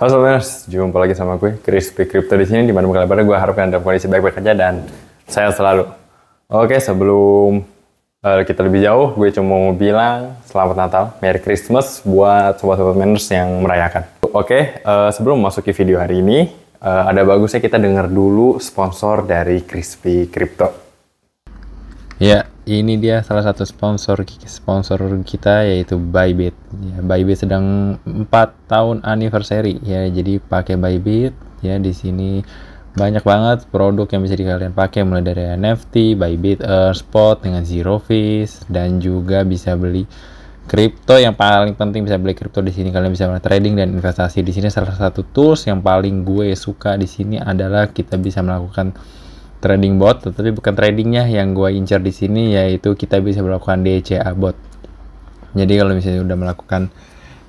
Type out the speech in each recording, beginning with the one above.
Halo semuanya, jumpa lagi sama gue, Crispy Crypto di sini. Dimana lebaran gue harapkan dalam kondisi baik-baik aja dan saya selalu. Oke, sebelum uh, kita lebih jauh, gue cuma mau bilang selamat Natal, Merry Christmas buat sobat-sobat Miners yang merayakan. Oke, uh, sebelum memasuki video hari ini, uh, ada bagusnya kita dengar dulu sponsor dari Crispy Crypto. Ya, ini dia salah satu sponsor sponsor kita yaitu Bybit. Ya, Bybit sedang 4 tahun anniversary ya. Jadi pakai Bybit ya di sini banyak banget produk yang bisa dikalian pakai mulai dari NFT, Bybit, spot dengan zero fees dan juga bisa beli kripto yang paling penting bisa beli kripto di sini kalian bisa melakukan trading dan investasi di sini salah satu tools yang paling gue suka di sini adalah kita bisa melakukan trading bot, tetapi bukan tradingnya yang gue incar di sini yaitu kita bisa melakukan DCA bot. Jadi kalau misalnya udah melakukan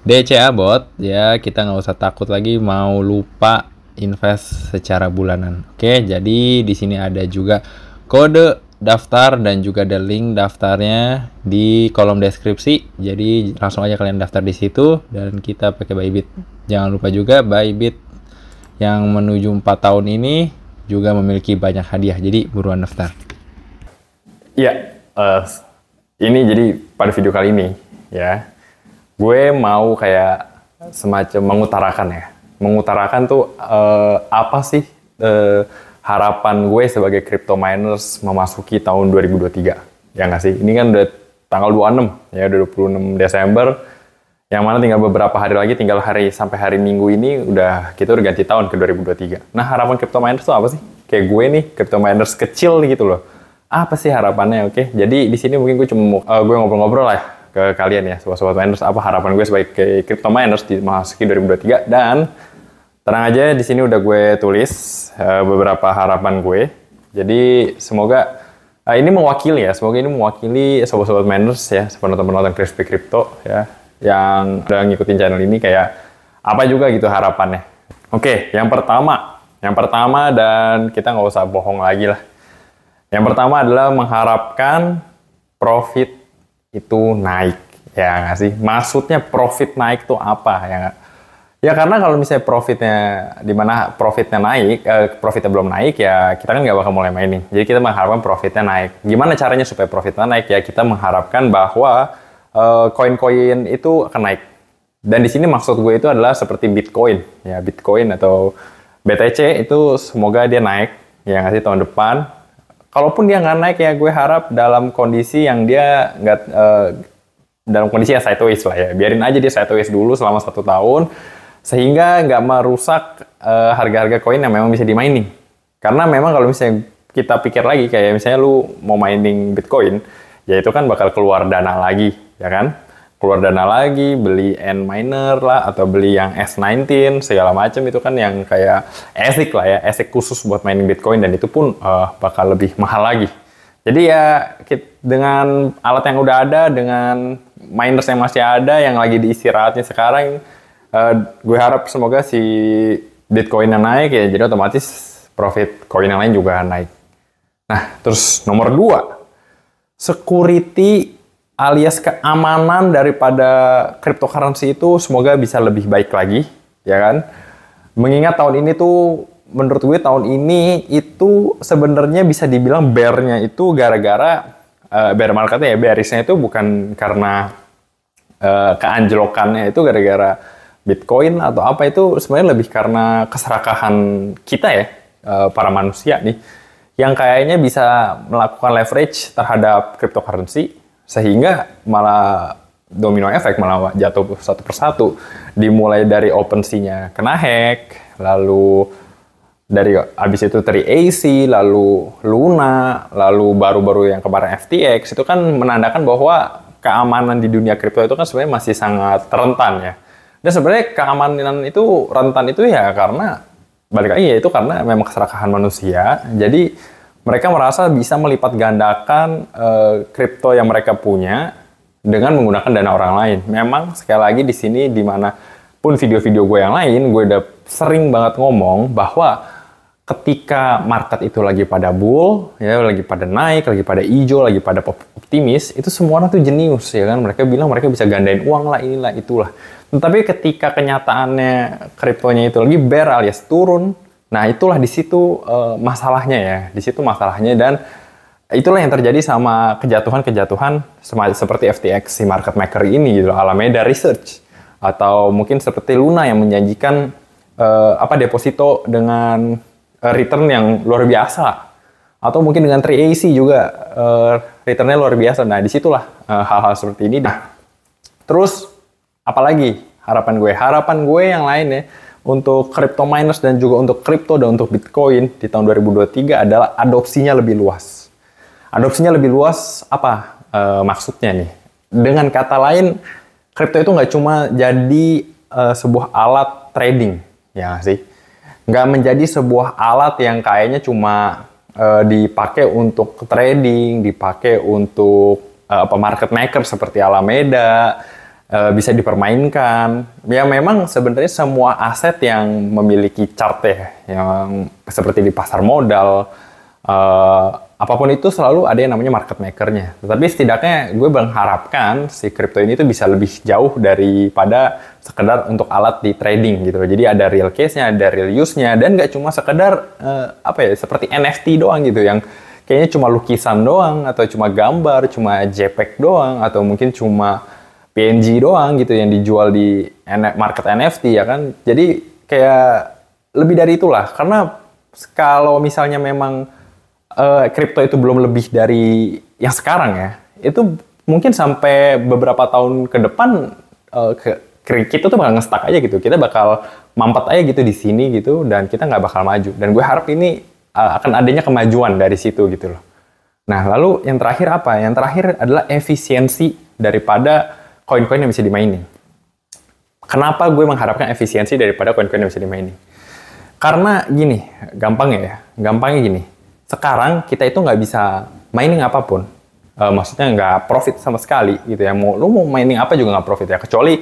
DCA bot, ya kita nggak usah takut lagi mau lupa invest secara bulanan. Oke, jadi di sini ada juga kode daftar dan juga ada link daftarnya di kolom deskripsi. Jadi langsung aja kalian daftar di situ dan kita pakai Bybit. Jangan lupa juga Bybit yang menuju 4 tahun ini juga memiliki banyak hadiah. Jadi buruan daftar. Iya, uh, ini jadi pada video kali ini ya, gue mau kayak semacam mengutarakan ya, mengutarakan tuh uh, apa sih uh, harapan gue sebagai crypto miners memasuki tahun 2023. Ya nggak sih? Ini kan udah tanggal 26 ya, udah 26 Desember yang mana tinggal beberapa hari lagi, tinggal hari sampai hari Minggu ini udah kita udah ganti tahun ke 2023. Nah, harapan crypto miners tuh apa sih? Kayak gue nih, crypto miners kecil gitu loh. Apa sih harapannya? Oke, okay? jadi di sini mungkin gue cuma uh, gue ngobrol-ngobrol lah ya, ke kalian ya, sobat-sobat miners apa harapan gue sebagai crypto miners di memasuki 2023 dan tenang aja di sini udah gue tulis uh, beberapa harapan gue. Jadi semoga uh, ini mewakili ya, semoga ini mewakili sobat-sobat miners ya, teman penonton Crispy Crypto ya yang udah ngikutin channel ini kayak apa juga gitu harapannya. Oke, yang pertama, yang pertama dan kita nggak usah bohong lagi lah. Yang pertama adalah mengharapkan profit itu naik, ya nggak sih? Maksudnya profit naik tuh apa ya? Ya karena kalau misalnya profitnya di mana profitnya naik, eh, profitnya belum naik ya kita kan nggak bakal mulai mainin. Jadi kita mengharapkan profitnya naik. Gimana caranya supaya profitnya naik ya? Kita mengharapkan bahwa Eh, koin-koin uh, itu akan naik. Dan di sini maksud gue itu adalah seperti Bitcoin, ya Bitcoin atau BTC itu semoga dia naik ya nggak sih tahun depan. Kalaupun dia nggak naik ya gue harap dalam kondisi yang dia nggak uh, dalam kondisi yang sideways lah ya. Biarin aja dia sideways dulu selama satu tahun sehingga nggak merusak uh, harga-harga koin yang memang bisa dimining. Karena memang kalau misalnya kita pikir lagi kayak misalnya lu mau mining Bitcoin, ya itu kan bakal keluar dana lagi ya kan? Keluar dana lagi, beli N minor lah, atau beli yang S19, segala macam itu kan yang kayak ASIC lah ya, ASIC khusus buat mining Bitcoin, dan itu pun uh, bakal lebih mahal lagi. Jadi ya dengan alat yang udah ada, dengan miners yang masih ada, yang lagi diisi diistirahatnya sekarang, uh, gue harap semoga si Bitcoin yang naik ya, jadi otomatis profit koin yang lain juga naik. Nah, terus nomor dua, security alias keamanan daripada cryptocurrency itu semoga bisa lebih baik lagi, ya kan? Mengingat tahun ini tuh menurut gue tahun ini itu sebenarnya bisa dibilang bear-nya itu gara-gara uh, bear marketnya ya bearish-nya itu bukan karena uh, keanjlokannya itu gara-gara Bitcoin atau apa itu sebenarnya lebih karena keserakahan kita ya uh, para manusia nih yang kayaknya bisa melakukan leverage terhadap cryptocurrency sehingga malah domino efek malah jatuh satu persatu dimulai dari opensinya nya kena hack lalu dari abis itu dari AC lalu Luna lalu baru-baru yang kemarin FTX itu kan menandakan bahwa keamanan di dunia kripto itu kan sebenarnya masih sangat rentan ya dan sebenarnya keamanan itu rentan itu ya karena balik lagi ya itu karena memang keserakahan manusia jadi mereka merasa bisa melipat gandakan eh, kripto uh, yang mereka punya dengan menggunakan dana orang lain. Memang sekali lagi di sini di mana pun video-video gue yang lain, gue udah sering banget ngomong bahwa ketika market itu lagi pada bull, ya lagi pada naik, lagi pada hijau, lagi pada optimis, itu semua orang tuh jenius ya kan. Mereka bilang mereka bisa gandain uang lah, inilah, itulah. Tetapi ketika kenyataannya kriptonya itu lagi bear alias turun, Nah, itulah di situ uh, masalahnya ya. Di situ masalahnya dan itulah yang terjadi sama kejatuhan-kejatuhan seperti FTX si market maker ini gitu, Alameda Research atau mungkin seperti Luna yang menjanjikan uh, apa deposito dengan eh, return yang luar biasa atau mungkin dengan 3AC juga uh, returnnya luar biasa. Nah, disitulah hal hal-hal seperti ini. Nah, terus apalagi harapan gue? Harapan gue yang lain ya untuk crypto miners dan juga untuk crypto dan untuk Bitcoin di tahun 2023 adalah adopsinya lebih luas. Adopsinya lebih luas apa e, maksudnya nih? Dengan kata lain, crypto itu nggak cuma jadi e, sebuah alat trading, ya sih? Nggak menjadi sebuah alat yang kayaknya cuma e, dipakai untuk trading, dipakai untuk e, market maker seperti Alameda, Eh, bisa dipermainkan. Ya memang sebenarnya semua aset yang memiliki chart ya, yang seperti di pasar modal, uh, apapun itu selalu ada yang namanya market makernya. Tetapi setidaknya gue mengharapkan si crypto ini tuh bisa lebih jauh daripada sekedar untuk alat di trading gitu. loh. Jadi ada real case-nya, ada real use-nya, dan gak cuma sekedar uh, apa ya seperti NFT doang gitu yang kayaknya cuma lukisan doang atau cuma gambar, cuma JPEG doang atau mungkin cuma PNG doang gitu yang dijual di market NFT ya kan. Jadi kayak lebih dari itulah karena kalau misalnya memang kripto eh, uh, itu belum lebih dari yang sekarang ya, itu mungkin sampai beberapa tahun ke depan uh, ke kita tuh bakal ngestak aja gitu. Kita bakal mampet aja gitu di sini gitu dan kita nggak bakal maju. Dan gue harap ini uh, akan adanya kemajuan dari situ gitu loh. Nah, lalu yang terakhir apa? Yang terakhir adalah efisiensi daripada koin-koin yang bisa dimainin. Kenapa gue mengharapkan efisiensi daripada koin-koin yang bisa dimainin? Karena gini, gampangnya ya, gampangnya gini. Sekarang kita itu nggak bisa mining apapun. E, maksudnya nggak profit sama sekali gitu ya. Mau lu mau mining apa juga nggak profit ya. Kecuali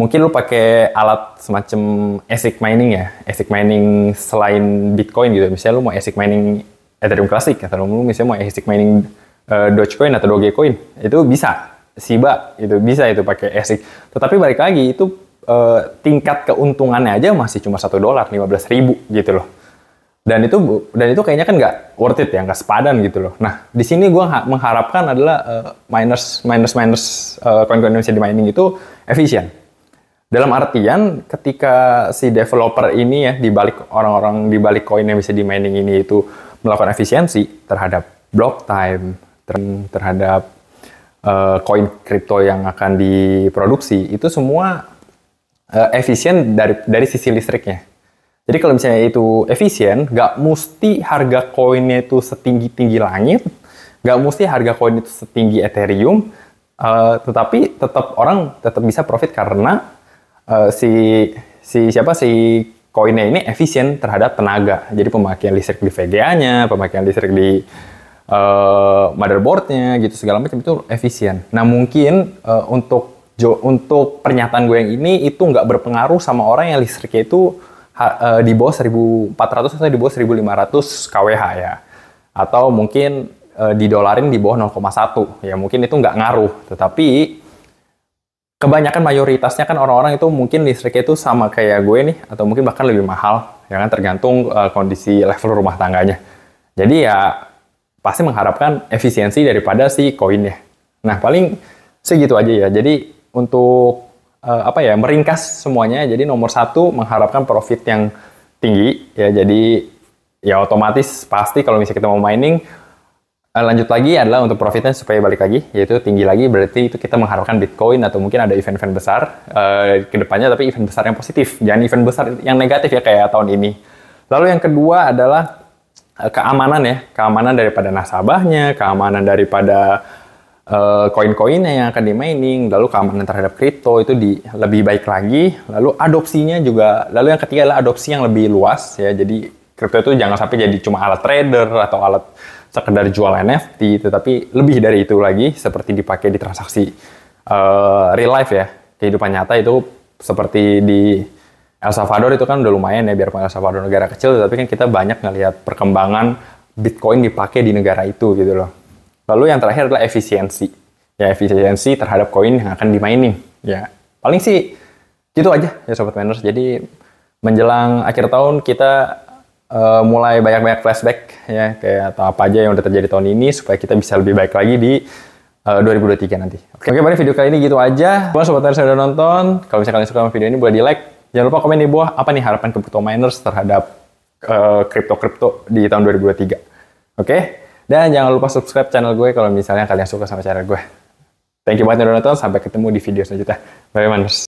mungkin lu pakai alat semacam ASIC mining ya. ASIC mining selain Bitcoin gitu. Misalnya lu mau ASIC mining Ethereum Classic atau lu misalnya mau ASIC mining eh, Dogecoin atau Dogecoin itu bisa Siba itu bisa itu pakai ASIC. Tetapi balik lagi itu eh, tingkat keuntungannya aja masih cuma satu dolar lima belas ribu gitu loh. Dan itu dan itu kayaknya kan nggak worth it ya nggak sepadan gitu loh. Nah di sini gue mengharapkan adalah eh, miners miners miners eh, koin Indonesia di mining itu efisien. Dalam artian ketika si developer ini ya di balik orang-orang di balik koin yang bisa di mining ini itu melakukan efisiensi terhadap block time terhadap Eh, koin uh, kripto yang akan diproduksi itu semua uh, efisien dari dari sisi listriknya. Jadi kalau misalnya itu efisien, nggak mesti harga koinnya itu setinggi tinggi langit, nggak mesti harga koin itu setinggi Ethereum, uh, tetapi tetap orang tetap bisa profit karena uh, si si siapa si koinnya ini efisien terhadap tenaga. Jadi pemakaian listrik di VGA-nya, pemakaian listrik di uh, motherboardnya gitu segala macam itu efisien. Nah mungkin uh, untuk jo, untuk pernyataan gue yang ini itu nggak berpengaruh sama orang yang listriknya itu uh, di bawah 1400 atau di bawah 1500 kWh ya. Atau mungkin uh, didolarin di bawah 0,1 ya mungkin itu nggak ngaruh. Tetapi kebanyakan mayoritasnya kan orang-orang itu mungkin listriknya itu sama kayak gue nih atau mungkin bahkan lebih mahal ya kan tergantung uh, kondisi level rumah tangganya. Jadi ya pasti mengharapkan efisiensi daripada si koin ya, Nah, paling segitu aja ya. Jadi untuk uh, apa ya meringkas semuanya, jadi nomor satu mengharapkan profit yang tinggi ya. Jadi ya otomatis pasti kalau misalnya kita mau mining uh, lanjut lagi adalah untuk profitnya supaya balik lagi yaitu tinggi lagi berarti itu kita mengharapkan bitcoin atau mungkin ada event-event besar uh, depannya, tapi event besar yang positif jangan event besar yang negatif ya kayak tahun ini lalu yang kedua adalah Eh, keamanan ya, keamanan daripada nasabahnya, keamanan daripada eh, koin-koinnya yang akan dimining, lalu keamanan terhadap kripto itu di lebih baik lagi, lalu adopsinya juga, lalu yang ketiga adalah adopsi yang lebih luas ya, jadi kripto itu jangan sampai jadi cuma alat trader atau alat sekedar jual NFT, tetapi lebih dari itu lagi seperti dipakai di transaksi uh, real life ya, kehidupan nyata itu seperti di El Salvador itu kan udah lumayan ya biarpun El Salvador negara kecil tapi kan kita banyak ngelihat perkembangan Bitcoin dipakai di negara itu gitu loh. Lalu yang terakhir adalah efisiensi. Ya efisiensi terhadap koin yang akan dimainin. Ya paling sih gitu aja ya sobat miners. Jadi menjelang akhir tahun kita uh, mulai banyak-banyak flashback ya kayak atau apa aja yang udah terjadi tahun ini supaya kita bisa lebih baik lagi di 2023 eh, nanti. Oke, okay. okay, video kali ini gitu aja. Buat sobat yang sudah nonton, kalau misalnya kalian suka sama video ini boleh di like, Jangan lupa komen di bawah apa nih harapan crypto miners terhadap kripto-kripto eh, uh, di tahun 2023. Oke? Okay? Dan jangan lupa subscribe channel gue kalau misalnya kalian suka sama channel gue. Thank you banget udah nonton. Sampai ketemu di video selanjutnya. Bye, miners.